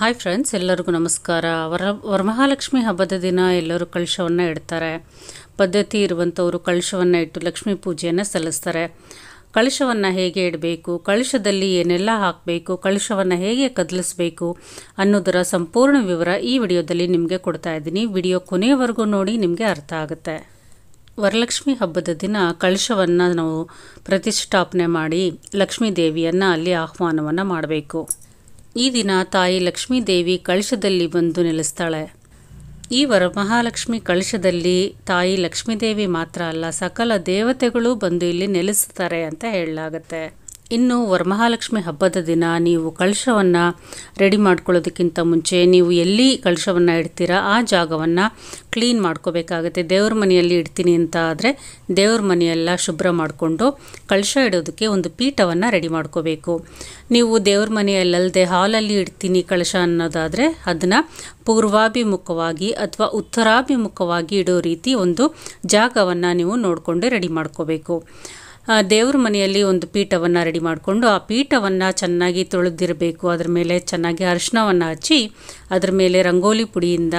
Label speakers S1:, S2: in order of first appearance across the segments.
S1: hi friends ಎಲ್ಲರಿಗೂ ನಮಸ್ಕಾರ ವರ ವರಮಹಾಲಕ್ಷ್ಮಿ ಹಬ್ಬದ ದಿನ ಎಲ್ಲರೂ ಕಳಶವನ್ನು ಇಡ್ತಾರೆ ಪದ್ಧತಿ ಇರುವಂಥವರು ಕಳಶವನ್ನು ಇಟ್ಟು ಲಕ್ಷ್ಮೀ ಪೂಜೆಯನ್ನು ಸಲ್ಲಿಸ್ತಾರೆ ಕಳಶವನ್ನು ಹೇಗೆ ಇಡಬೇಕು ಕಳಶದಲ್ಲಿ ಏನೆಲ್ಲ ಹಾಕಬೇಕು ಕಳಶವನ್ನು ಹೇಗೆ ಕದಲಿಸಬೇಕು ಅನ್ನೋದರ ಸಂಪೂರ್ಣ ವಿವರ ಈ ವಿಡಿಯೋದಲ್ಲಿ ನಿಮಗೆ ಕೊಡ್ತಾ ಇದ್ದೀನಿ ವಿಡಿಯೋ ಕೊನೆಯವರೆಗೂ ನೋಡಿ ನಿಮಗೆ ಅರ್ಥ ಆಗುತ್ತೆ ವರಲಕ್ಷ್ಮಿ ಹಬ್ಬದ ದಿನ ಕಳಶವನ್ನು ನಾವು ಪ್ರತಿಷ್ಠಾಪನೆ ಮಾಡಿ ಲಕ್ಷ್ಮೀ ದೇವಿಯನ್ನು ಅಲ್ಲಿ ಆಹ್ವಾನವನ್ನು ಮಾಡಬೇಕು ಈ ದಿನ ತಾಯಿ ಲಕ್ಷ್ಮೀದೇವಿ ಕಳಶದಲ್ಲಿ ಬಂದು ನೆಲೆಸ್ತಾಳೆ ಈ ವರಮಹಾಲಕ್ಷ್ಮಿ ಕಳಶದಲ್ಲಿ ತಾಯಿ ಲಕ್ಷ್ಮೀದೇವಿ ಮಾತ್ರ ಅಲ್ಲ ಸಕಲ ದೇವತೆಗಳು ಬಂದು ಇಲ್ಲಿ ನೆಲೆಸ್ತಾರೆ ಅಂತ ಹೇಳಲಾಗತ್ತೆ ಇನ್ನು ವರಮಹಾಲಕ್ಷ್ಮಿ ಹಬ್ಬದ ದಿನ ನೀವು ಕಳಶವನ್ನು ರೆಡಿ ಮಾಡ್ಕೊಳ್ಳೋದಕ್ಕಿಂತ ಮುಂಚೆ ನೀವು ಎಲ್ಲಿ ಕಳಶವನ್ನು ಇಡ್ತೀರಾ ಆ ಜಾಗವನ್ನು ಕ್ಲೀನ್ ಮಾಡ್ಕೋಬೇಕಾಗುತ್ತೆ ದೇವ್ರ ಮನೆಯಲ್ಲಿ ಇಡ್ತೀನಿ ಅಂತ ಆದರೆ ದೇವ್ರ ಮನೆಯೆಲ್ಲ ಶುಭ್ರ ಮಾಡಿಕೊಂಡು ಕಳಶ ಇಡೋದಕ್ಕೆ ಒಂದು ಪೀಠವನ್ನು ರೆಡಿ ಮಾಡ್ಕೋಬೇಕು ನೀವು ದೇವ್ರ ಮನೆಯಲ್ಲದೆ ಹಾಲಲ್ಲಿ ಇಡ್ತೀನಿ ಕಳಶ ಅನ್ನೋದಾದರೆ ಅದನ್ನು ಪೂರ್ವಾಭಿಮುಖವಾಗಿ ಅಥವಾ ಉತ್ತರಾಭಿಮುಖವಾಗಿ ಇಡೋ ರೀತಿ ಒಂದು ಜಾಗವನ್ನು ನೀವು ನೋಡಿಕೊಂಡು ರೆಡಿ ಮಾಡ್ಕೋಬೇಕು ದೇವ್ರ ಮನೆಯಲ್ಲಿ ಒಂದು ಪೀಠವನ್ನು ರೆಡಿ ಮಾಡಿಕೊಂಡು ಆ ಪೀಠವನ್ನು ಚೆನ್ನಾಗಿ ತೊಳೆದಿರಬೇಕು ಅದರ ಮೇಲೆ ಚೆನ್ನಾಗಿ ಅರಿಶಿಣವನ್ನು ಹಚ್ಚಿ ಅದರ ಮೇಲೆ ರಂಗೋಲಿ ಪುಡಿಯಿಂದ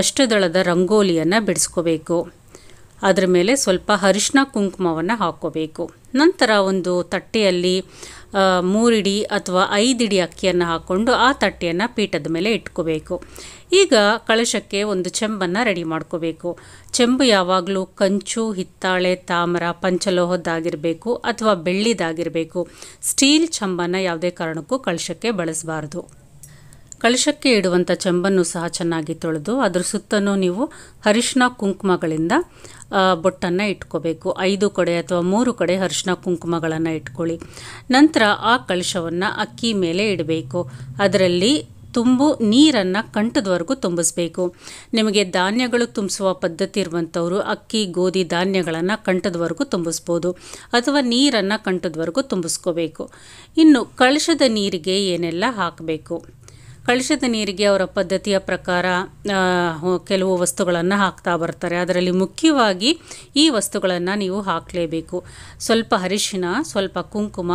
S1: ಅಷ್ಟದಳದ ರಂಗೋಲಿಯನ್ನು ಬಿಡಿಸ್ಕೋಬೇಕು ಅದರ ಮೇಲೆ ಸ್ವಲ್ಪ ಅರಿಶಿನ ಕುಂಕುಮವನ್ನು ಹಾಕ್ಕೋಬೇಕು ನಂತರ ಒಂದು ತಟ್ಟೆಯಲ್ಲಿ ಮೂರಿಡಿ ಅಥವಾ ಐದಿಡಿ ಅಕ್ಕಿಯನ್ನು ಹಾಕ್ಕೊಂಡು ಆ ತಟ್ಟೆಯನ್ನು ಪೀಠದ ಮೇಲೆ ಇಟ್ಕೋಬೇಕು ಈಗ ಕಳಶಕ್ಕೆ ಒಂದು ಚೆಂಬನ್ನು ರೆಡಿ ಮಾಡ್ಕೋಬೇಕು ಚೆಂಬು ಯಾವಾಗಲೂ ಕಂಚು ಹಿತ್ತಾಳೆ ತಾಮ್ರ ಪಂಚಲೋಹದ್ದಾಗಿರಬೇಕು ಅಥವಾ ಬೆಳ್ಳಿದಾಗಿರಬೇಕು ಸ್ಟೀಲ್ ಚೆಂಬನ್ನು ಯಾವುದೇ ಕಾರಣಕ್ಕೂ ಕಳಶಕ್ಕೆ ಬಳಸಬಾರ್ದು ಕಳಶಕ್ಕೆ ಇಡುವಂಥ ಚಂಬನ್ನು ಸಹ ಚೆನ್ನಾಗಿ ತೊಳೆದು ಅದರ ಸುತ್ತಲೂ ನೀವು ಅರಿಶಿನ ಕುಂಕುಮಗಳಿಂದ ಬೊಟ್ಟನ್ನು ಇಟ್ಕೋಬೇಕು ಐದು ಕಡೆ ಅಥವಾ ಮೂರು ಕಡೆ ಅರಿಶಿನ ಕುಂಕುಮಗಳನ್ನು ಇಟ್ಕೊಳ್ಳಿ ನಂತರ ಆ ಕಳಶವನ್ನು ಅಕ್ಕಿ ಮೇಲೆ ಇಡಬೇಕು ಅದರಲ್ಲಿ ತುಂಬು ನೀರನ್ನು ಕಂಠದವರೆಗೂ ತುಂಬಿಸ್ಬೇಕು ನಿಮಗೆ ಧಾನ್ಯಗಳು ತುಂಬಿಸುವ ಪದ್ಧತಿ ಇರುವಂಥವ್ರು ಅಕ್ಕಿ ಗೋಧಿ ಧಾನ್ಯಗಳನ್ನು ಕಂಠದವರೆಗೂ ತುಂಬಿಸ್ಬೋದು ಅಥವಾ ನೀರನ್ನು ಕಂಠದವರೆಗೂ ತುಂಬಿಸ್ಕೋಬೇಕು ಇನ್ನು ಕಳಶದ ನೀರಿಗೆ ಏನೆಲ್ಲ ಹಾಕಬೇಕು ಕಳಶದ ನೀರಿಗೆ ಅವರ ಪದ್ಧತಿಯ ಪ್ರಕಾರ ಕೆಲವು ವಸ್ತುಗಳನ್ನು ಹಾಕ್ತಾ ಬರ್ತಾರೆ ಅದರಲ್ಲಿ ಮುಖ್ಯವಾಗಿ ಈ ವಸ್ತುಗಳನ್ನು ನೀವು ಹಾಕಲೇಬೇಕು ಸ್ವಲ್ಪ ಅರಿಶಿನ ಸ್ವಲ್ಪ ಕುಂಕುಮ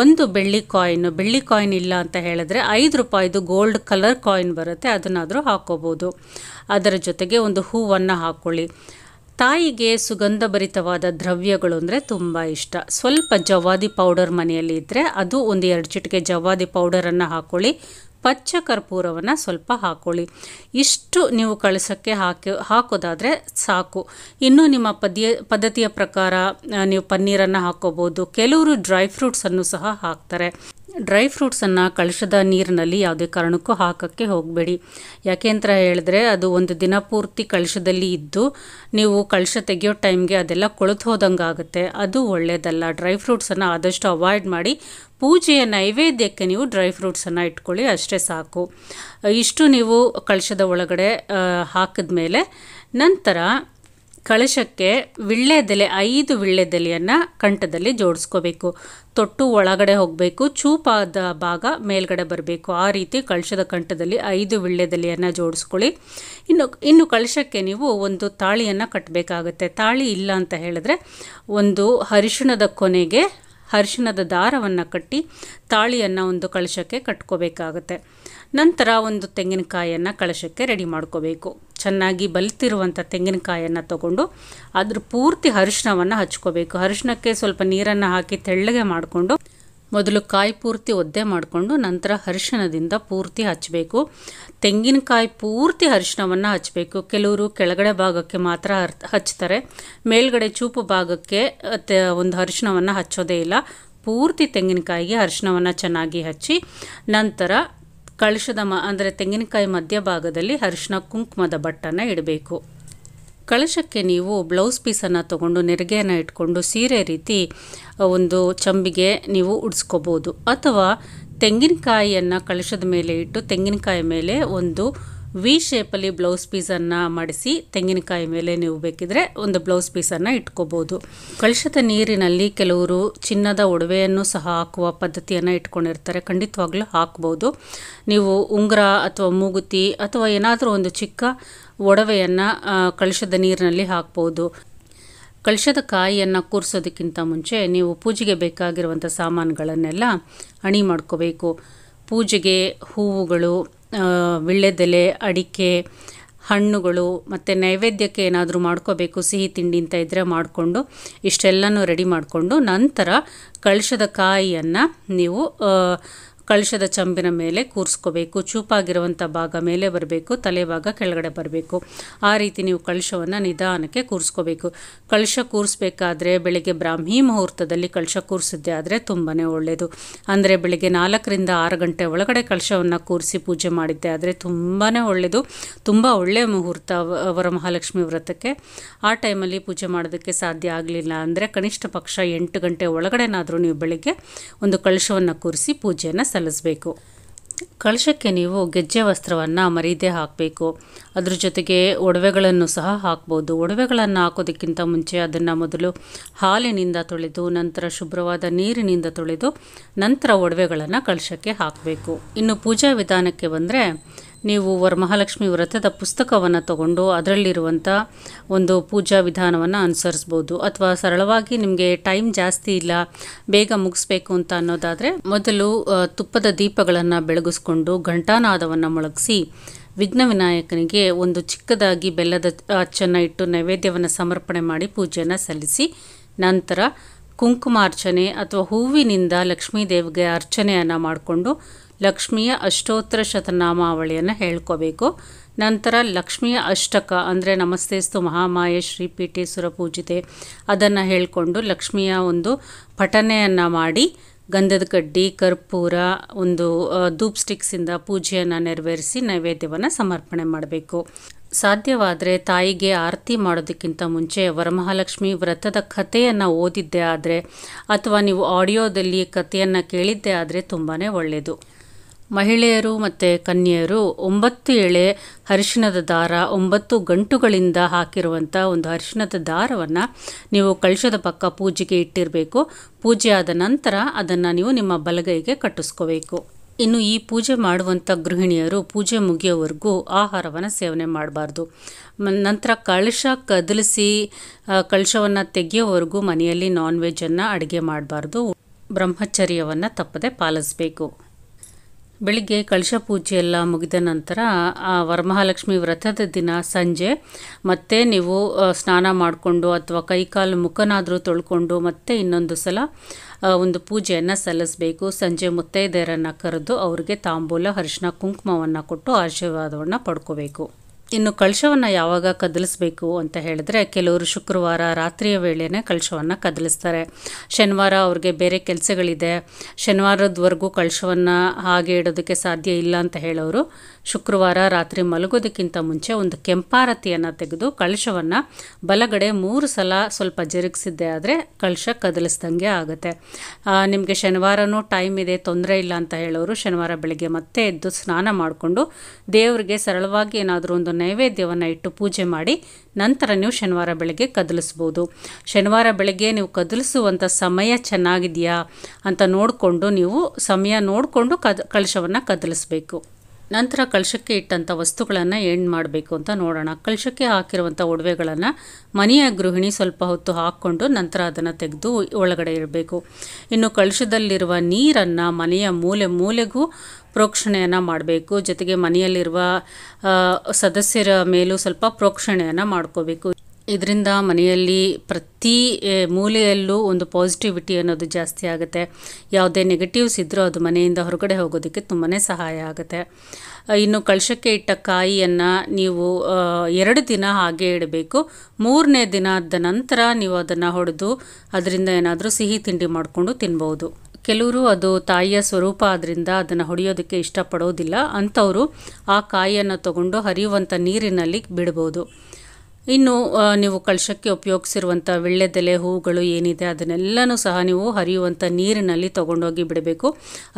S1: ಒಂದು ಬೆಳ್ಳಿ ಕಾಯಿನ್ ಬೆಳ್ಳಿ ಕಾಯಿನ್ ಇಲ್ಲ ಅಂತ ಹೇಳಿದ್ರೆ ಐದು ರೂಪಾಯಿದು ಗೋಲ್ಡ್ ಕಲರ್ ಕಾಯಿನ್ ಬರುತ್ತೆ ಅದನ್ನಾದರೂ ಹಾಕೋಬೋದು ಅದರ ಜೊತೆಗೆ ಒಂದು ಹೂವನ್ನು ಹಾಕ್ಕೊಳ್ಳಿ ತಾಯಿಗೆ ಸುಗಂಧಭರಿತವಾದ ದ್ರವ್ಯಗಳು ಅಂದರೆ ತುಂಬ ಇಷ್ಟ ಸ್ವಲ್ಪ ಜವಾದಿ ಪೌಡರ್ ಮನೆಯಲ್ಲಿ ಇದ್ದರೆ ಅದು ಒಂದು ಎರಡು ಚಿಟಿಕೆ ಜವಾದಿ ಪೌಡರನ್ನು ಹಾಕ್ಕೊಳ್ಳಿ ಪಚ್ಚ ಕರ್ಪೂರವನ್ನು ಸ್ವಲ್ಪ ಹಾಕೊಳ್ಳಿ ಇಷ್ಟು ನೀವು ಕಳಸಕ್ಕೆ ಹಾಕಿ ಹಾಕೋದಾದರೆ ಸಾಕು ಇನ್ನು ನಿಮ್ಮ ಪದ್ಯ ಪದ್ಧತಿಯ ಪ್ರಕಾರ ನೀವು ಪನ್ನೀರನ್ನು ಹಾಕೋಬೋದು ಕೆಲವರು ಡ್ರೈ ಫ್ರೂಟ್ಸನ್ನು ಸಹ ಹಾಕ್ತಾರೆ ಡ್ರೈ ಫ್ರೂಟ್ಸನ್ನು ಕಳಶದ ನೀರಿನಲ್ಲಿ ಯಾವುದೇ ಕಾರಣಕ್ಕೂ ಹಾಕೋಕ್ಕೆ ಹೋಗಬೇಡಿ ಯಾಕೆ ಅಂತ ಹೇಳಿದ್ರೆ ಅದು ಒಂದು ದಿನ ಪೂರ್ತಿ ಕಳಶದಲ್ಲಿ ಇದ್ದು ನೀವು ಕಳಶ ತೆಗೆಯೋ ಟೈಮ್ಗೆ ಅದೆಲ್ಲ ಕೊಳೆತು ಹೋದಂಗೆ ಆಗುತ್ತೆ ಅದು ಒಳ್ಳೆಯದಲ್ಲ ಡ್ರೈ ಫ್ರೂಟ್ಸನ್ನು ಆದಷ್ಟು ಅವಾಯ್ಡ್ ಮಾಡಿ ಪೂಜೆಯ ನೈವೇದ್ಯಕ್ಕೆ ನೀವು ಡ್ರೈ ಫ್ರೂಟ್ಸನ್ನು ಇಟ್ಕೊಳ್ಳಿ ಅಷ್ಟೇ ಸಾಕು ಇಷ್ಟು ನೀವು ಕಳಶದ ಒಳಗಡೆ ಹಾಕಿದ ಮೇಲೆ ನಂತರ ಕಳಶಕ್ಕೆ ವಿಳ್ಳೆದೆಲೆ ಐದು ವಿಳ್ಳೆದೆಲೆಯನ್ನು ಕಂಠದಲ್ಲಿ ಜೋಡಿಸ್ಕೋಬೇಕು ತೊಟ್ಟು ಒಳಗಡೆ ಹೋಗಬೇಕು ಚೂಪಾದ ಭಾಗ ಮೇಲ್ಗಡೆ ಬರಬೇಕು ಆ ರೀತಿ ಕಳಶದ ಕಂಠದಲ್ಲಿ ಐದು ವಿಳ್ಳೆದೆಲೆಯನ್ನು ಜೋಡಿಸ್ಕೊಳ್ಳಿ ಇನ್ನು ಇನ್ನು ಕಳಶಕ್ಕೆ ನೀವು ಒಂದು ತಾಳಿಯನ್ನು ಕಟ್ಟಬೇಕಾಗುತ್ತೆ ತಾಳಿ ಇಲ್ಲ ಅಂತ ಹೇಳಿದ್ರೆ ಒಂದು ಅರಿಶಿಣದ ಕೊನೆಗೆ ಅರಿಶಿಣದ ದಾರವನ್ನು ಕಟ್ಟಿ ತಾಳಿಯನ್ನು ಒಂದು ಕಳಶಕ್ಕೆ ಕಟ್ಕೋಬೇಕಾಗುತ್ತೆ ನಂತರ ಒಂದು ತೆಂಗಿನಕಾಯನ್ನು ಕಳಶಕ್ಕೆ ರೆಡಿ ಮಾಡ್ಕೋಬೇಕು ಚೆನ್ನಾಗಿ ಬಲ್ತಿರುವಂಥ ತೆಂಗಿನಕಾಯನ್ನು ತಗೊಂಡು ಅದ್ರ ಪೂರ್ತಿ ಅರಿಶಿಣವನ್ನು ಹಚ್ಕೋಬೇಕು ಅರಿಶಿಣಕ್ಕೆ ಸ್ವಲ್ಪ ನೀರನ್ನು ಹಾಕಿ ತೆಳ್ಳಗೆ ಮಾಡಿಕೊಂಡು ಮೊದಲು ಕಾಯಿ ಪೂರ್ತಿ ಒದ್ದೆ ಮಾಡಿಕೊಂಡು ನಂತರ ಅರಿಶಿಣದಿಂದ ಪೂರ್ತಿ ಹಚ್ಚಬೇಕು ತೆಂಗಿನಕಾಯಿ ಪೂರ್ತಿ ಅರಿಶಿಣವನ್ನು ಹಚ್ಚಬೇಕು ಕೆಲವರು ಕೆಳಗಡೆ ಭಾಗಕ್ಕೆ ಮಾತ್ರ ಹಚ್ತಾರೆ ಮೇಲ್ಗಡೆ ಚೂಪು ಭಾಗಕ್ಕೆ ಒಂದು ಅರಿಶಿಣವನ್ನು ಹಚ್ಚೋದೇ ಇಲ್ಲ ಪೂರ್ತಿ ತೆಂಗಿನಕಾಯಿಗೆ ಅರಿಶಿಣವನ್ನು ಚೆನ್ನಾಗಿ ಹಚ್ಚಿ ನಂತರ ಕಳಶದ ಮ ಅಂದರೆ ತೆಂಗಿನಕಾಯಿ ಮಧ್ಯಭಾಗದಲ್ಲಿ ಅರಿಶಿಣ ಕುಂಕುಮದ ಬಟ್ಟನ್ನು ಇಡಬೇಕು ಕಳಶಕ್ಕೆ ನೀವು ಬ್ಲೌಸ್ ಪೀಸನ್ನು ತೊಗೊಂಡು ನೆರಿಗೆಯನ್ನು ಇಟ್ಕೊಂಡು ಸೀರೆ ರೀತಿ ಒಂದು ಚಂಬಿಗೆ ನೀವು ಉಡ್ಸ್ಕೋಬೋದು ಅಥವಾ ತೆಂಗಿನಕಾಯಿಯನ್ನು ಕಳಶದ ಮೇಲೆ ಇಟ್ಟು ತೆಂಗಿನಕಾಯಿ ಮೇಲೆ ಒಂದು ವಿ ಶೇಪಲ್ಲಿ ಬ್ಲೌಸ್ ಪೀಸನ್ನು ಮಡಿಸಿ ತೆಂಗಿನಕಾಯಿ ಮೇಲೆ ನೀವು ಬೇಕಿದ್ರೆ ಒಂದು ಬ್ಲೌಸ್ ಪೀಸನ್ನು ಇಟ್ಕೋಬೋದು ಕಳಶದ ನೀರಿನಲ್ಲಿ ಕೆಲವರು ಚಿನ್ನದ ಒಡವೆಯನ್ನು ಸಹ ಹಾಕುವ ಪದ್ಧತಿಯನ್ನು ಇಟ್ಕೊಂಡಿರ್ತಾರೆ ಖಂಡಿತವಾಗ್ಲೂ ಹಾಕ್ಬೋದು ನೀವು ಉಂಗುರ ಅಥವಾ ಮೂಗುತಿ ಅಥವಾ ಏನಾದರೂ ಒಂದು ಚಿಕ್ಕ ಒಡವೆಯನ್ನು ಕಳಶದ ನೀರಿನಲ್ಲಿ ಹಾಕ್ಬೋದು ಕಳಶದ ಕಾಯಿಯನ್ನು ಕೂರಿಸೋದಕ್ಕಿಂತ ಮುಂಚೆ ನೀವು ಪೂಜೆಗೆ ಬೇಕಾಗಿರುವಂಥ ಸಾಮಾನುಗಳನ್ನೆಲ್ಲ ಹಣಿ ಮಾಡ್ಕೋಬೇಕು ಪೂಜೆಗೆ ಹೂವುಗಳು ವಿಳ್ಳೆದೆಲೆ ಅಡಿಕೆ ಹಣ್ಣುಗಳು ಮತ್ತು ನೈವೇದ್ಯಕ್ಕೆ ಏನಾದರೂ ಮಾಡ್ಕೋಬೇಕು ಸಿಹಿ ತಿಂಡಿ ಅಂತ ಇದ್ದರೆ ಮಾಡಿಕೊಂಡು ಇಷ್ಟೆಲ್ಲನೂ ರೆಡಿ ಮಾಡಿಕೊಂಡು ನಂತರ ಕಳಶದ ಕಾಯಿಯನ್ನು ನೀವು ಕಳಶದ ಚಂಬಿನ ಮೇಲೆ ಕೂರಿಸ್ಕೋಬೇಕು ಚೂಪಾಗಿರುವಂಥ ಭಾಗ ಮೇಲೆ ಬರಬೇಕು ತಲೆ ಭಾಗ ಕೆಳಗಡೆ ಬರಬೇಕು ಆ ರೀತಿ ನೀವು ಕಳಶವನ್ನು ನಿಧಾನಕ್ಕೆ ಕೂರಿಸ್ಕೋಬೇಕು ಕಳಶ ಕೂರಿಸ್ಬೇಕಾದ್ರೆ ಬೆಳಗ್ಗೆ ಬ್ರಾಹ್ಮಿ ಮುಹೂರ್ತದಲ್ಲಿ ಕಳಶ ಕೂರಿಸಿದ್ದೆ ಆದರೆ ತುಂಬಾ ಒಳ್ಳೆಯದು ಅಂದರೆ ಬೆಳಗ್ಗೆ ನಾಲ್ಕರಿಂದ ಆರು ಗಂಟೆ ಒಳಗಡೆ ಕಳಶವನ್ನು ಕೂರಿಸಿ ಪೂಜೆ ಮಾಡಿದ್ದೆ ಆದರೆ ತುಂಬಾ ಒಳ್ಳೆಯದು ತುಂಬ ಒಳ್ಳೆಯ ಮುಹೂರ್ತ ಅವರ ಮಹಾಲಕ್ಷ್ಮಿ ವ್ರತಕ್ಕೆ ಆ ಟೈಮಲ್ಲಿ ಪೂಜೆ ಮಾಡೋದಕ್ಕೆ ಸಾಧ್ಯ ಆಗಲಿಲ್ಲ ಅಂದರೆ ಕನಿಷ್ಠ ಪಕ್ಷ ಎಂಟು ಗಂಟೆ ಒಳಗಡೆನಾದರೂ ನೀವು ಬೆಳಗ್ಗೆ ಒಂದು ಕಳಶವನ್ನು ಕೂರಿಸಿ ಪೂಜೆಯನ್ನು ಸಲ್ಲಿಸಬೇಕು ಕಳಶಕ್ಕೆ ನೀವು ಗೆಜ್ಜೆ ವಸ್ತ್ರವನ್ನು ಮರೀದೆ ಹಾಕಬೇಕು ಅದ್ರ ಜೊತೆಗೆ ಒಡವೆಗಳನ್ನು ಸಹ ಹಾಕ್ಬೋದು ಒಡವೆಗಳನ್ನು ಹಾಕೋದಕ್ಕಿಂತ ಮುಂಚೆ ಅದನ್ನು ಮೊದಲು ಹಾಲಿನಿಂದ ತೊಳೆದು ನಂತರ ಶುಭ್ರವಾದ ನೀರಿನಿಂದ ತೊಳೆದು ನಂತರ ಒಡವೆಗಳನ್ನು ಕಳಶಕ್ಕೆ ಹಾಕಬೇಕು ಇನ್ನು ಪೂಜಾ ವಿಧಾನಕ್ಕೆ ಬಂದರೆ ನೀವು ವರಮಹಾಲಕ್ಷ್ಮಿ ವ್ರತದ ಪುಸ್ತಕವನ್ನು ತಗೊಂಡು ಅದರಲ್ಲಿರುವಂಥ ಒಂದು ಪೂಜಾ ವಿಧಾನವನ್ನು ಅನುಸರಿಸ್ಬೋದು ಅಥವಾ ಸರಳವಾಗಿ ನಿಮಗೆ ಟೈಮ್ ಜಾಸ್ತಿ ಇಲ್ಲ ಬೇಗ ಮುಗಿಸ್ಬೇಕು ಅಂತ ಅನ್ನೋದಾದರೆ ಮೊದಲು ತುಪ್ಪದ ದೀಪಗಳನ್ನು ಬೆಳಗಿಸ್ಕೊಂಡು ಘಂಟಾನಾದವನ್ನು ಮೊಳಗಿಸಿ ವಿಘ್ನ ವಿನಾಯಕನಿಗೆ ಒಂದು ಚಿಕ್ಕದಾಗಿ ಬೆಲ್ಲದ ಅಚ್ಚನ್ನು ಇಟ್ಟು ನೈವೇದ್ಯವನ್ನು ಸಮರ್ಪಣೆ ಮಾಡಿ ಪೂಜೆಯನ್ನು ಸಲ್ಲಿಸಿ ನಂತರ ಕುಂಕುಮಾರ್ಚನೆ ಅಥವಾ ಹೂವಿನಿಂದ ಲಕ್ಷ್ಮೀ ದೇವಿಗೆ ಅರ್ಚನೆಯನ್ನು ಮಾಡಿಕೊಂಡು ಲಕ್ಷ್ಮಿಯ ಅಷ್ಟೋತ್ತರ ಶತನಾಮಾವಳಿಯನ್ನು ಹೇಳ್ಕೋಬೇಕು ನಂತರ ಲಕ್ಷ್ಮಿಯ ಅಷ್ಟಕ ಅಂದರೆ ನಮಸ್ತೇಸ್ತು ಮಹಾಮಾಯ ಶ್ರೀ ಪೀಠೇಶ್ವರ ಪೂಜಿತೆ ಅದನ್ನು ಹೇಳಿಕೊಂಡು ಲಕ್ಷ್ಮಿಯ ಒಂದು ಪಠನೆಯನ್ನು ಮಾಡಿ ಗಂಧದ ಕಡ್ಡಿ ಕರ್ಪೂರ ಒಂದು ಧೂಪ್ ಸ್ಟಿಕ್ಸಿಂದ ಪೂಜೆಯನ್ನು ನೆರವೇರಿಸಿ ನೈವೇದ್ಯವನ್ನು ಸಮರ್ಪಣೆ ಮಾಡಬೇಕು ಸಾಧ್ಯವಾದರೆ ತಾಯಿಗೆ ಆರತಿ ಮಾಡೋದಕ್ಕಿಂತ ಮುಂಚೆ ವರಮಹಾಲಕ್ಷ್ಮಿ ವ್ರತದ ಕಥೆಯನ್ನು ಓದಿದ್ದೇ ಆದರೆ ಅಥವಾ ನೀವು ಆಡಿಯೋದಲ್ಲಿ ಕಥೆಯನ್ನು ಕೇಳಿದ್ದೇ ಆದರೆ ತುಂಬಾ ಒಳ್ಳೆಯದು ಮಹಿಳೆಯರು ಮತ್ತು ಕನ್ಯೆಯರು ಒಂಬತ್ತು ಎಳೆ ಅರಿಶಿಣದ ದಾರ ಒಂಬತ್ತು ಗಂಟುಗಳಿಂದ ಹಾಕಿರುವಂಥ ಒಂದು ಅರಿಶಿಣದ ದಾರವನ್ನು ನೀವು ಕಳಶದ ಪಕ್ಕ ಪೂಜೆಗೆ ಇಟ್ಟಿರಬೇಕು ಪೂಜೆ ಆದ ನಂತರ ಅದನ್ನು ನೀವು ನಿಮ್ಮ ಬಲಗೈಗೆ ಕಟ್ಟಿಸ್ಕೋಬೇಕು ಇನ್ನು ಈ ಪೂಜೆ ಮಾಡುವಂಥ ಗೃಹಿಣಿಯರು ಪೂಜೆ ಮುಗಿಯೋವರೆಗೂ ಆಹಾರವನ್ನು ಸೇವನೆ ಮಾಡಬಾರ್ದು ನಂತರ ಕಳಶ ಕದಲಿಸಿ ಕಳಶವನ್ನು ತೆಗೆಯೋವರೆಗೂ ಮನೆಯಲ್ಲಿ ನಾನ್ ವೆಜ್ಜನ್ನು ಅಡುಗೆ ಮಾಡಬಾರ್ದು ಬ್ರಹ್ಮಚರ್ಯವನ್ನು ತಪ್ಪದೆ ಪಾಲಿಸಬೇಕು ಬೆಳಿಗ್ಗೆ ಕಳಶ ಪೂಜೆ ಎಲ್ಲ ಮುಗಿದ ನಂತರ ಆ ವರಮಹಾಲಕ್ಷ್ಮಿ ವ್ರತದ ದಿನ ಸಂಜೆ ಮತ್ತೆ ನೀವು ಸ್ನಾನ ಮಾಡಿಕೊಂಡು ಅಥವಾ ಕೈಕಾಲು ಮುಖನಾದರೂ ತೊಳ್ಕೊಂಡು ಮತ್ತೆ ಇನ್ನೊಂದು ಸಲ ಒಂದು ಪೂಜೆಯನ್ನು ಸಲ್ಲಿಸಬೇಕು ಸಂಜೆ ಮುತ್ತೈದೆಯರನ್ನು ಕರೆದು ಅವರಿಗೆ ತಾಂಬೂಲ ಅರಿಶಿನ ಕುಂಕುಮವನ್ನು ಕೊಟ್ಟು ಆಶೀರ್ವಾದವನ್ನು ಪಡ್ಕೋಬೇಕು ಇನ್ನು ಕಳಶವನ್ನು ಯಾವಾಗ ಕದಲಿಸಬೇಕು ಅಂತ ಹೇಳಿದ್ರೆ ಕೆಲವರು ಶುಕ್ರವಾರ ರಾತ್ರಿಯ ವೇಳೆಯೇ ಕಳಶವನ್ನು ಕದಲಿಸ್ತಾರೆ ಶನಿವಾರ ಅವ್ರಿಗೆ ಬೇರೆ ಕೆಲಸಗಳಿದೆ ಶನಿವಾರದವರೆಗೂ ಕಳಶವನ್ನು ಹಾಗೆ ಇಡೋದಕ್ಕೆ ಸಾಧ್ಯ ಇಲ್ಲ ಅಂತ ಹೇಳೋರು ಶುಕ್ರವಾರ ರಾತ್ರಿ ಮಲಗೋದಕ್ಕಿಂತ ಮುಂಚೆ ಒಂದು ಕೆಂಪಾರತಿಯನ್ನು ತೆಗೆದು ಕಳಶವನ್ನು ಬಲಗಡೆ ಮೂರು ಸಲ ಸ್ವಲ್ಪ ಜರುಗಿಸಿದ್ದೆ ಆದರೆ ಕಳಶ ಕದಲಿಸ್ದಂಗೆ ಆಗುತ್ತೆ ನಿಮಗೆ ಶನಿವಾರನೂ ಟೈಮ್ ಇದೆ ತೊಂದರೆ ಇಲ್ಲ ಅಂತ ಹೇಳೋರು ಶನಿವಾರ ಬೆಳಗ್ಗೆ ಮತ್ತೆ ಎದ್ದು ಸ್ನಾನ ಮಾಡಿಕೊಂಡು ದೇವರಿಗೆ ಸರಳವಾಗಿ ಏನಾದರೂ ಒಂದು ನೈವೇದ್ಯವನ್ನು ಇಟ್ಟು ಪೂಜೆ ಮಾಡಿ ನಂತರ ನೀವು ಶನಿವಾರ ಬೆಳಗ್ಗೆ ಕದಲಿಸ್ಬೋದು ಶನಿವಾರ ಬೆಳಗ್ಗೆ ನೀವು ಕದಲಿಸುವಂಥ ಸಮಯ ಚೆನ್ನಾಗಿದೆಯಾ ಅಂತ ನೋಡಿಕೊಂಡು ನೀವು ಸಮಯ ನೋಡಿಕೊಂಡು ಕದ ಕಳಶವನ್ನು ಕದಲಿಸ್ಬೇಕು ನಂತರ ಕಳಶಕ್ಕೆ ಇಟ್ಟಂಥ ವಸ್ತುಗಳನ್ನು ಏನು ಮಾಡಬೇಕು ಅಂತ ನೋಡೋಣ ಕಳಶಕ್ಕೆ ಹಾಕಿರುವಂಥ ಒಡವೆಗಳನ್ನು ಮನೆಯ ಗೃಹಿಣಿ ಸ್ವಲ್ಪ ಹೊತ್ತು ಹಾಕ್ಕೊಂಡು ನಂತರ ಅದನ್ನು ತೆಗೆದು ಒಳಗಡೆ ಇರಬೇಕು ಇನ್ನು ಕಳಶದಲ್ಲಿರುವ ನೀರನ್ನು ಮನೆಯ ಮೂಲೆ ಮೂಲೆಗೂ ಪ್ರೋಕ್ಷಣೆಯನ್ನು ಮಾಡಬೇಕು ಜೊತೆಗೆ ಮನೆಯಲ್ಲಿರುವ ಸದಸ್ಯರ ಮೇಲೂ ಸ್ವಲ್ಪ ಪ್ರೋಕ್ಷಣೆಯನ್ನು ಮಾಡ್ಕೋಬೇಕು ಇದರಿಂದ ಮನೆಯಲ್ಲಿ ಪ್ರತಿ ಮೂಲೆಯಲ್ಲೂ ಒಂದು ಪಾಸಿಟಿವಿಟಿ ಅನ್ನೋದು ಜಾಸ್ತಿ ಆಗುತ್ತೆ ಯಾವುದೇ ನೆಗೆಟಿವ್ಸ್ ಇದ್ದರೂ ಅದು ಮನೆಯಿಂದ ಹೊರಗಡೆ ಹೋಗೋದಕ್ಕೆ ತುಂಬಾ ಸಹಾಯ ಆಗುತ್ತೆ ಇನ್ನು ಕಳಶಕ್ಕೆ ಇಟ್ಟ ಕಾಯಿಯನ್ನು ನೀವು ಎರಡು ದಿನ ಹಾಗೆ ಇಡಬೇಕು ಮೂರನೇ ದಿನದ ನಂತರ ನೀವು ಅದನ್ನು ಹೊಡೆದು ಅದರಿಂದ ಏನಾದರೂ ಸಿಹಿ ತಿಂಡಿ ಮಾಡಿಕೊಂಡು ತಿನ್ಬೋದು ಕೆಲವರು ಅದು ತಾಯಿಯ ಸ್ವರೂಪ ಆದ್ದರಿಂದ ಅದನ್ನು ಹೊಡೆಯೋದಕ್ಕೆ ಇಷ್ಟಪಡೋದಿಲ್ಲ ಅಂಥವರು ಆ ಕಾಯಿಯನ್ನು ತಗೊಂಡು ಹರಿಯುವಂಥ ನೀರಿನಲ್ಲಿ ಬಿಡ್ಬೋದು ಇನ್ನು ನೀವು ಕಳಶಕ್ಕೆ ಉಪಯೋಗಿಸಿರುವಂಥ ವಿಳ್ಳೆದೆಲೆ ಹೂಗಳು ಏನಿದೆ ಅದನ್ನೆಲ್ಲನೂ ಸಹ ನೀವು ಹರಿಯುವಂಥ ನೀರಿನಲ್ಲಿ ತೊಗೊಂಡೋಗಿ ಬಿಡಬೇಕು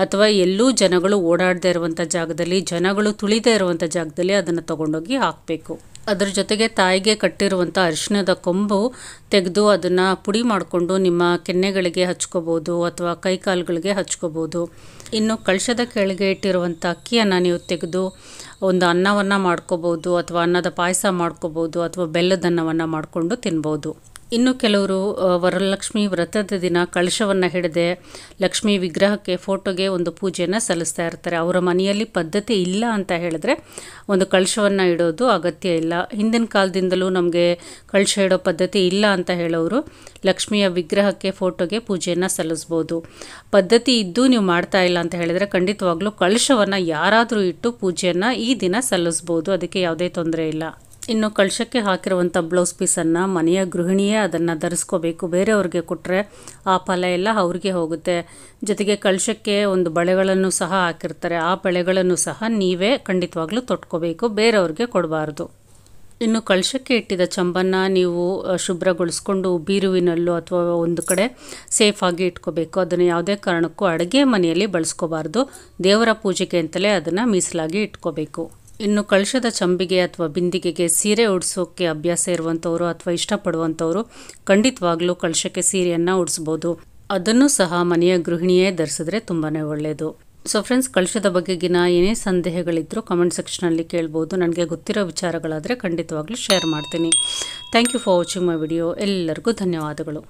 S1: ಅಥವಾ ಎಲ್ಲೂ ಜನಗಳು ಓಡಾಡದೇ ಇರುವಂಥ ಜಾಗದಲ್ಲಿ ಜನಗಳು ತುಳಿದೇ ಇರುವಂಥ ಜಾಗದಲ್ಲಿ ಅದನ್ನು ತಗೊಂಡೋಗಿ ಹಾಕಬೇಕು ಅದರ ಜೊತೆಗೆ ತಾಯಿಗೆ ಕಟ್ಟಿರುವಂಥ ಅರಿಶಿಣದ ಕೊಂಬು ತೆಗೆದು ಅದನ್ನು ಪುಡಿ ಮಾಡಿಕೊಂಡು ನಿಮ್ಮ ಕೆನ್ನೆಗಳಿಗೆ ಹಚ್ಕೋಬೋದು ಅಥವಾ ಕೈಕಾಲುಗಳಿಗೆ ಹಚ್ಕೋಬೋದು ಇನ್ನು ಕಳಶದ ಕೆಳಗೆ ಇಟ್ಟಿರುವಂಥ ಅಕ್ಕಿಯನ್ನು ನೀವು ತೆಗೆದು ಒಂದು ಅನ್ನವನ್ನು ಮಾಡ್ಕೋಬೋದು ಅಥವಾ ಅನ್ನದ ಪಾಯಸ ಮಾಡ್ಕೋಬೋದು ಅಥವಾ ಬೆಲ್ಲದ ಅನ್ನವನ್ನು ಮಾಡಿಕೊಂಡು ತಿನ್ಬೋದು ಇನ್ನು ಕೆಲವರು ವರಲಕ್ಷ್ಮಿ ವ್ರತದ ದಿನ ಕಳಶವನ್ನು ಹಿಡದೆ ಲಕ್ಷ್ಮಿ ವಿಗ್ರಹಕ್ಕೆ ಫೋಟೋಗೆ ಒಂದು ಪೂಜೆಯನ್ನು ಸಲ್ಲಿಸ್ತಾ ಇರ್ತಾರೆ ಅವರ ಮನೆಯಲ್ಲಿ ಪದ್ಧತಿ ಇಲ್ಲ ಅಂತ ಹೇಳಿದ್ರೆ ಒಂದು ಕಳಶವನ್ನು ಇಡೋದು ಅಗತ್ಯ ಇಲ್ಲ ಹಿಂದಿನ ಕಾಲದಿಂದಲೂ ನಮಗೆ ಕಳಶ ಇಡೋ ಪದ್ಧತಿ ಇಲ್ಲ ಅಂತ ಹೇಳೋರು ಲಕ್ಷ್ಮಿಯ ವಿಗ್ರಹಕ್ಕೆ ಫೋಟೋಗೆ ಪೂಜೆಯನ್ನು ಸಲ್ಲಿಸ್ಬೋದು ಪದ್ಧತಿ ಇದ್ದು ನೀವು ಮಾಡ್ತಾ ಇಲ್ಲ ಅಂತ ಹೇಳಿದರೆ ಖಂಡಿತವಾಗ್ಲೂ ಕಳಶವನ್ನು ಯಾರಾದರೂ ಇಟ್ಟು ಪೂಜೆಯನ್ನು ಈ ದಿನ ಸಲ್ಲಿಸ್ಬೋದು ಅದಕ್ಕೆ ಯಾವುದೇ ತೊಂದರೆ ಇಲ್ಲ ಇನ್ನು ಕಳಶಕ್ಕೆ ಹಾಕಿರುವಂಥ ಬ್ಲೌಸ್ ಪೀಸನ್ನು ಮನೆಯ ಗೃಹಿಣಿಯೇ ಅದನ್ನು ಧರಿಸ್ಕೋಬೇಕು ಬೇರೆಯವ್ರಿಗೆ ಕೊಟ್ಟರೆ ಆ ಫಲ ಎಲ್ಲ ಅವ್ರಿಗೆ ಹೋಗುತ್ತೆ ಜೊತೆಗೆ ಕಳಶಕ್ಕೆ ಒಂದು ಬಳೆಗಳನ್ನು ಸಹ ಹಾಕಿರ್ತಾರೆ ಆ ಬಳೆಗಳನ್ನು ಸಹ ನೀವೇ ಖಂಡಿತವಾಗ್ಲೂ ತೊಟ್ಕೋಬೇಕು ಬೇರೆಯವ್ರಿಗೆ ಕೊಡಬಾರ್ದು ಇನ್ನು ಕಳಶಕ್ಕೆ ಇಟ್ಟಿದ್ದ ಚಂಬನ್ನು ನೀವು ಶುಭ್ರಗೊಳಿಸ್ಕೊಂಡು ಬೀರುವಿನಲ್ಲೂ ಅಥವಾ ಒಂದು ಕಡೆ ಸೇಫಾಗಿ ಇಟ್ಕೋಬೇಕು ಅದನ್ನು ಯಾವುದೇ ಕಾರಣಕ್ಕೂ ಅಡುಗೆ ಮನೆಯಲ್ಲಿ ಬಳಸ್ಕೋಬಾರ್ದು ದೇವರ ಪೂಜೆಗೆ ಅಂತಲೇ ಅದನ್ನು ಮೀಸಲಾಗಿ ಇಟ್ಕೋಬೇಕು ಇನ್ನು ಕಳಶದ ಚಂಬಿಗೆ ಅಥವಾ ಬಿಂದಿಗೆಗೆ ಸೀರೆ ಉಡಿಸೋಕ್ಕೆ ಅಭ್ಯಾಸ ಇರುವಂಥವರು ಅಥವಾ ಇಷ್ಟಪಡುವಂಥವರು ಖಂಡಿತವಾಗ್ಲೂ ಕಳಶಕ್ಕೆ ಸೀರೆಯನ್ನು ಉಡಿಸ್ಬೋದು ಅದನ್ನು ಸಹ ಮನೆಯ ಗೃಹಿಣಿಯೇ ಧರಿಸಿದ್ರೆ ತುಂಬಾ ಒಳ್ಳೆಯದು ಸೊ ಫ್ರೆಂಡ್ಸ್ ಕಳಶದ ಬಗೆಗಿನ ಏನೇ ಸಂದೇಹಗಳಿದ್ದರೂ ಕಮೆಂಟ್ ಸೆಕ್ಷನಲ್ಲಿ ಕೇಳ್ಬೋದು ನನಗೆ ಗೊತ್ತಿರೋ ವಿಚಾರಗಳಾದರೆ ಖಂಡಿತವಾಗ್ಲೂ ಶೇರ್ ಮಾಡ್ತೀನಿ thank you for watching my video ಎಲ್ಲರಿಗೂ ಧನ್ಯವಾದಗಳು